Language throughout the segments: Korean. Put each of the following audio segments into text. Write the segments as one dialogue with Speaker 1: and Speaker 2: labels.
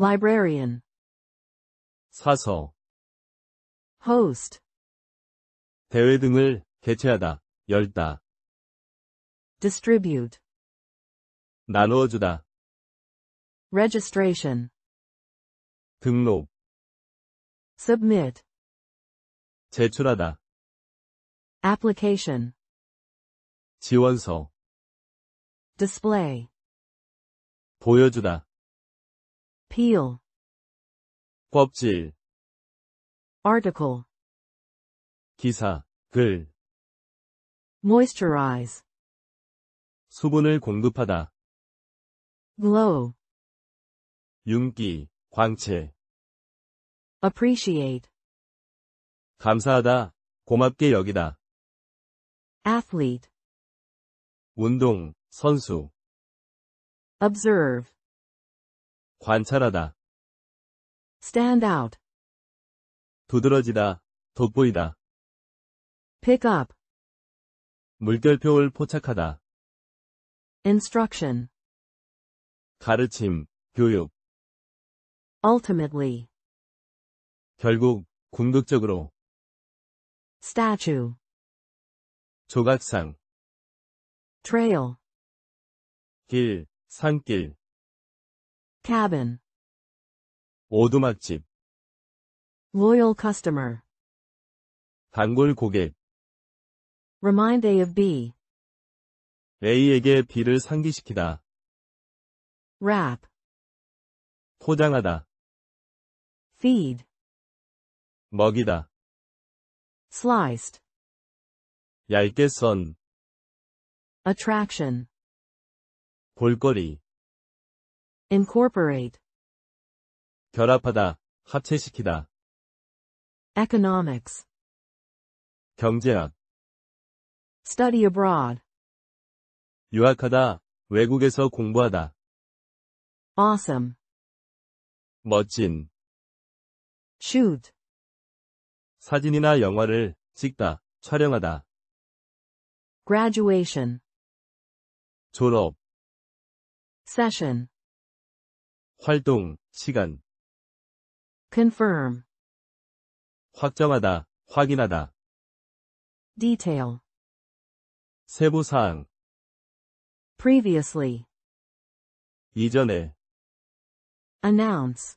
Speaker 1: librarian 사서 host 대회 등을 개최하다, 열다 distribute 나누어 주다 registration 등록 submit 제출하다 application 지원서 display 보여주다 peel 껍질 article 기사 글 moisturize 수분을 공급하다 glow 윤기 광채 appreciate 감사하다 고맙게 여기다 athlete 운동 선수 observe 관찰하다. stand out. 두드러지다, 돋보이다. pick up. 물결표를 포착하다. instruction. 가르침, 교육. ultimately. 결국, 궁극적으로. statue. 조각상. trail. 길, 산길. cabin 오두막집 loyal customer 단골 고객 remind A of B A에게 B를 상기시키다 wrap 포장하다 feed 먹이다 sliced 얇게 썬 attraction 볼거리 incorporate 결합하다, 합체시키다. economics 경제학 study abroad 유학하다, 외국에서 공부하다. awesome 멋진 shoot 사진이나 영화를 찍다, 촬영하다. graduation 졸업 session 활동, 시간. confirm, 확정하다, 확인하다. detail, 세부 사항, previously, 이전에, announce,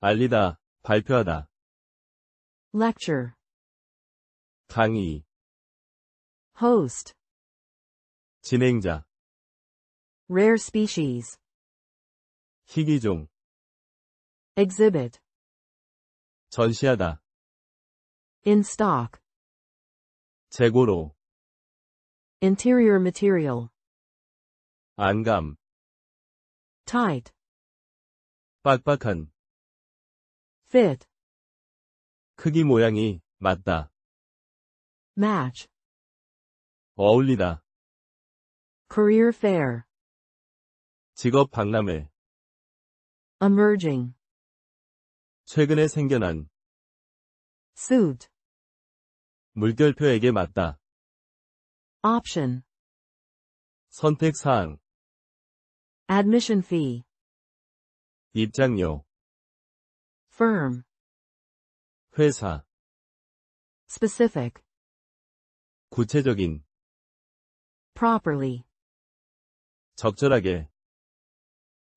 Speaker 1: 알리다, 발표하다. lecture, 강의, host, 진행자, rare species, 희귀종 exhibit 전시하다 in stock 재고로 interior material 안감 tight 빡빡한 fit 크기 모양이 맞다 match 어울리다 career fair 직업 박람회 emerging 최근에 생겨난 suit 물결표에게 맞다 option 선택 사항 admission fee 입장료 firm 회사 specific 구체적인 properly 적절하게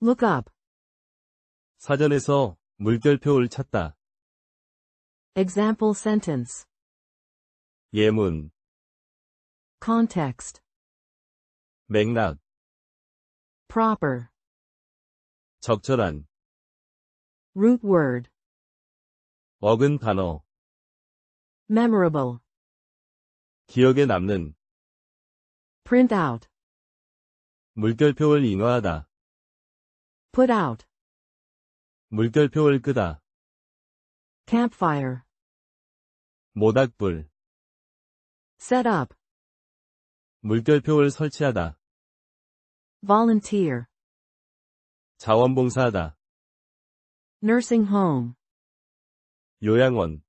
Speaker 1: look up 사전에서 물결표를 찾다. Example sentence. 예문. Context. 맥락. Proper. 적절한. Root word. 어근 단어. Memorable. 기억에 남는. Print out. 물결표를 인화하다. Put out. 물결표를 끄다. campfire 모닥불 set up 물결표를 설치하다. volunteer 자원봉사하다. nursing home 요양원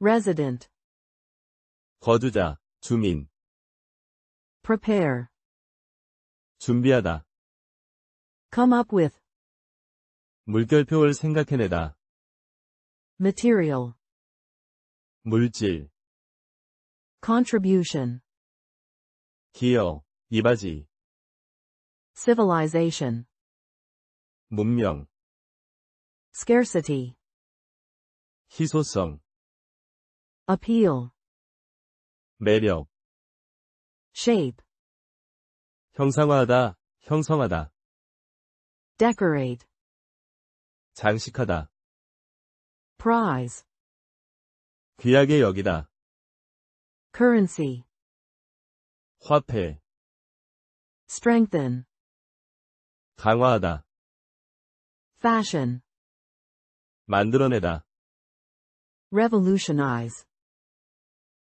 Speaker 1: resident 거주자, 주민 prepare 준비하다. come up with 물결표를 생각해내다. material 물질 contribution 기여, 이바지 civilization 문명 scarcity 희소성 appeal 매력 shape 형상화하다, 형성하다 decorate 장식하다. prize 귀하게 여기다. currency 화폐. strengthen 강화하다. fashion 만들어내다. revolutionize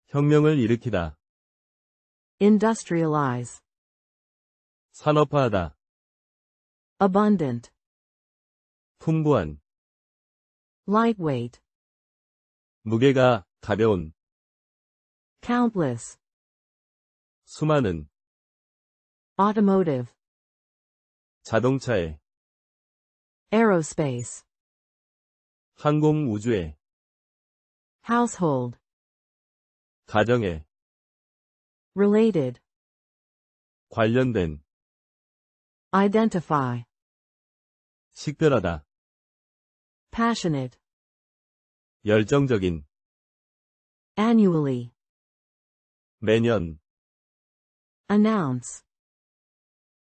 Speaker 1: 혁명을 일으키다. industrialize 산업화하다. abundant 풍부한 lightweight 무게가 가벼운 countless 수많은 automotive 자동차에 aerospace 항공 우주에 household 가정에 related 관련된 identify 식별하다 passionate 열정적인 annually 매년 announce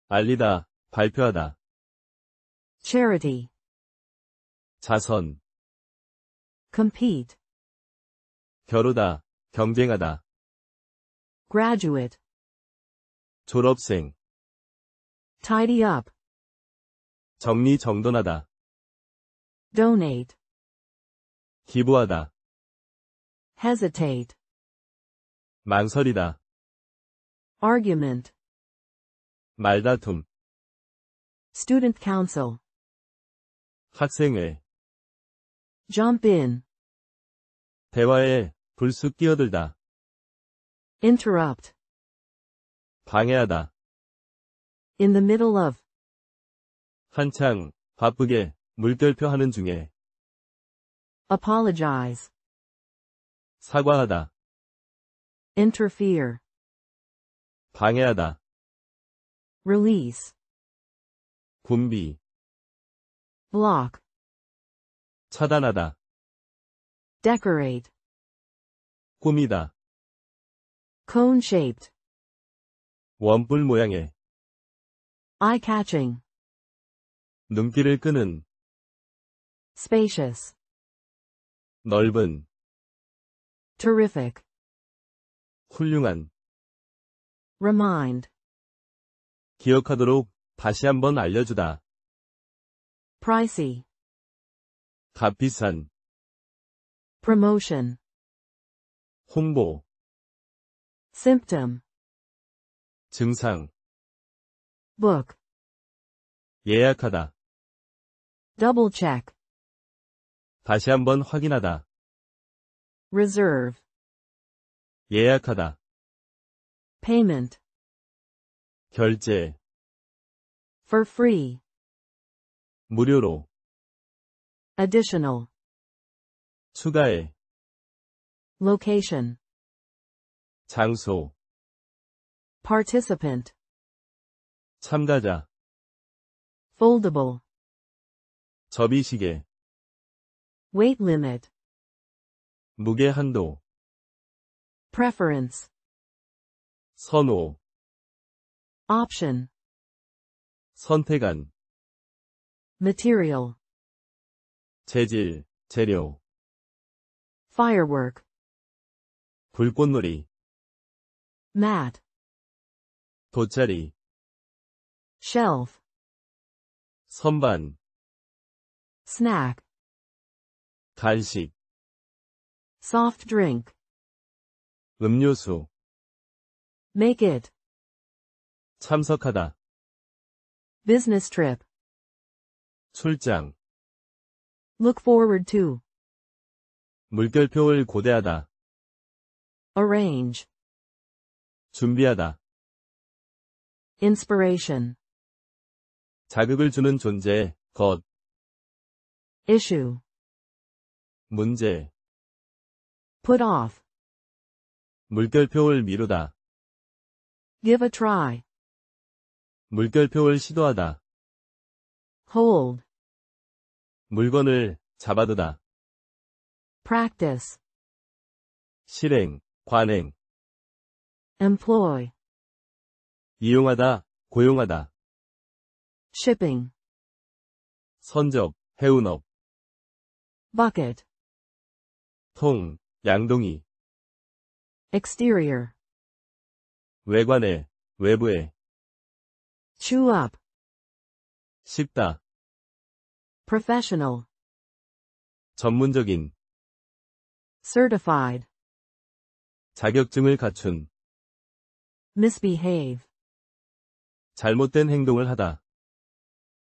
Speaker 1: 알리다, 발표하다 charity 자선 compete 겨루다, 경쟁하다 graduate 졸업생 tidy up 정리정돈하다 donate 기부하다 hesitate 망설이다 argument 말다툼 student council 학생회 jump in 대화에 불쑥 끼어들다 interrupt 방해하다 in the middle of 한창 바쁘게 물결표하는 중에 apologize 사과하다 interfere 방해하다 release 군비 block 차단하다 decorate 꾸미다 cone shaped 원뿔 모양의 eye catching 눈길을 끄는 spacious 넓은 terrific 훌륭한 remind 기억하도록 다시 한번 알려주다 pricy 값비싼 promotion 홍보 symptom 증상 book 예약하다 double check 다시 한번 확인하다. reserve 예약하다. payment 결제 for free 무료로 additional 추가해 location 장소 participant 참가자 foldable 접이시계 weight limit 무게 한도 preference 선호 option 선택안. material 재질, 재료 firework 불꽃놀이 mat 돗자리 shelf 선반 snack 간식 soft drink 음료수 make it 참석하다 business trip 출장 look forward to 물결표를 고대하다 arrange 준비하다 inspiration 자극을 주는 존재, 것 issue 문제 put off 물결표를 미루다 give a try 물결표를 시도하다 hold 물건을 잡아두다 practice 실행, 관행 employ 이용하다, 고용하다 shipping 선적, 해운업 bucket 홍, 양동이. exterior 외관에, 외부에. chew up 식다, professional 전문적인, certified 자격증을 갖춘, misbehave 잘못된 행동을 하다,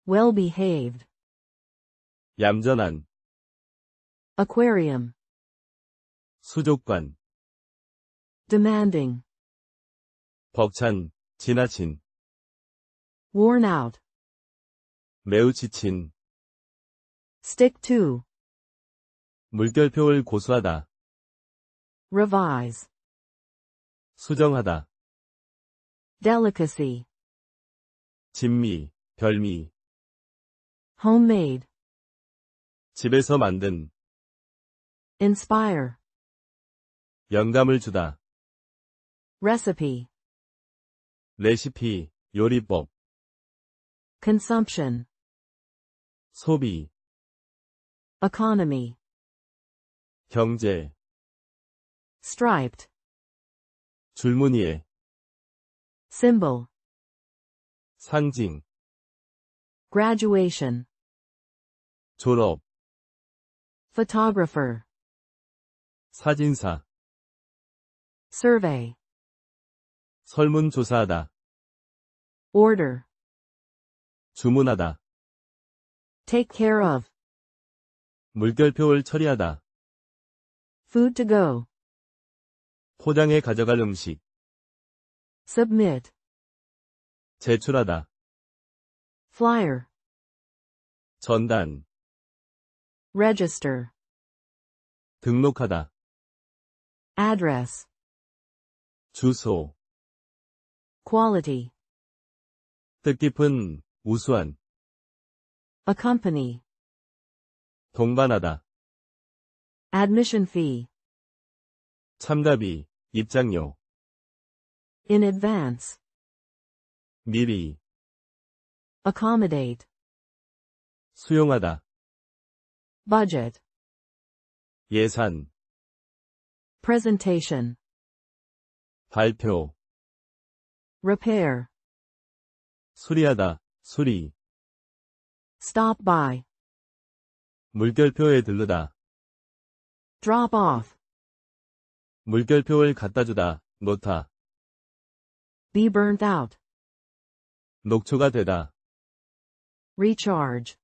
Speaker 1: well behaved 얌전한, aquarium 수족관 demanding 벅찬, 지나친 worn out 매우 지친 stick to 물결표를 고수하다 revise 수정하다 delicacy 진미, 별미 homemade 집에서 만든 inspire 영감을 주다. recipe 레시피, 요리법, consumption 소비, economy 경제, striped 줄무늬에, symbol 상징, graduation 졸업, photographer 사진사, survey 설문 조사하다. order 주문하다 take care of 물결표를 처리하다 food to go 포장해 가져갈 음식 submit 제출하다 flyer 전단 register 등록하다 address 주소 quality 뜻깊은 우수한 accompany 동반하다 admission fee 참가비 입장료 in advance 미리 accommodate 수용하다 budget 예산 presentation 발표 repair 수리하다, 수리 stop by 물결표에 들르다 drop off 물결표를 갖다주다, 놓다 be burnt out 녹초가 되다 recharge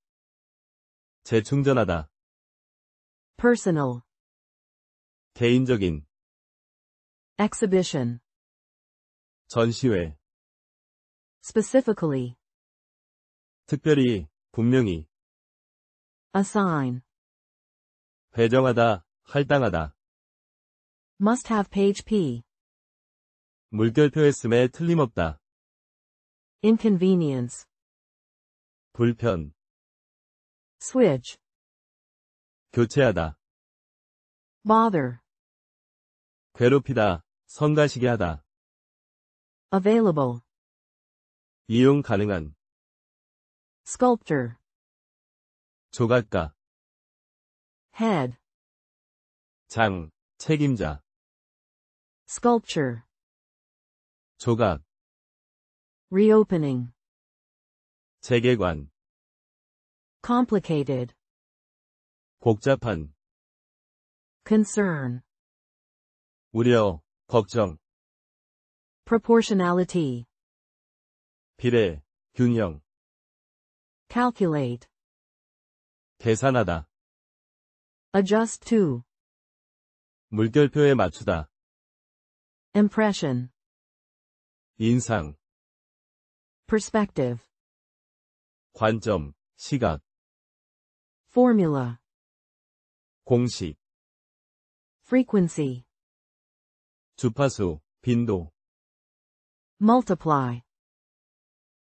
Speaker 1: 재충전하다 personal 개인적인 exhibition 전시회 specifically 특별히 분명히 assign 배정하다 할당하다 must have page P 물결표했음에 틀림없다 inconvenience 불편 switch 교체하다 bother 괴롭히다 성가시게 하다. available 이용 가능한 sculptor 조각가 head 장 책임자 sculpture 조각 reopening 재개관 complicated 복잡한 concern 우려 걱정 proportionality 비례 균형 calculate 계산하다 adjust to 물결표에 맞추다 impression 인상 perspective 관점 시각 formula 공식 frequency 주파수, 빈도 multiply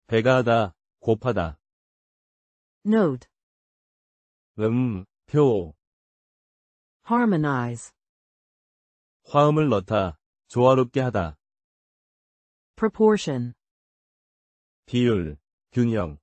Speaker 1: 배가하다, 곱하다 node 음, 표 harmonize 화음을 넣다, 조화롭게 하다 proportion 비율, 균형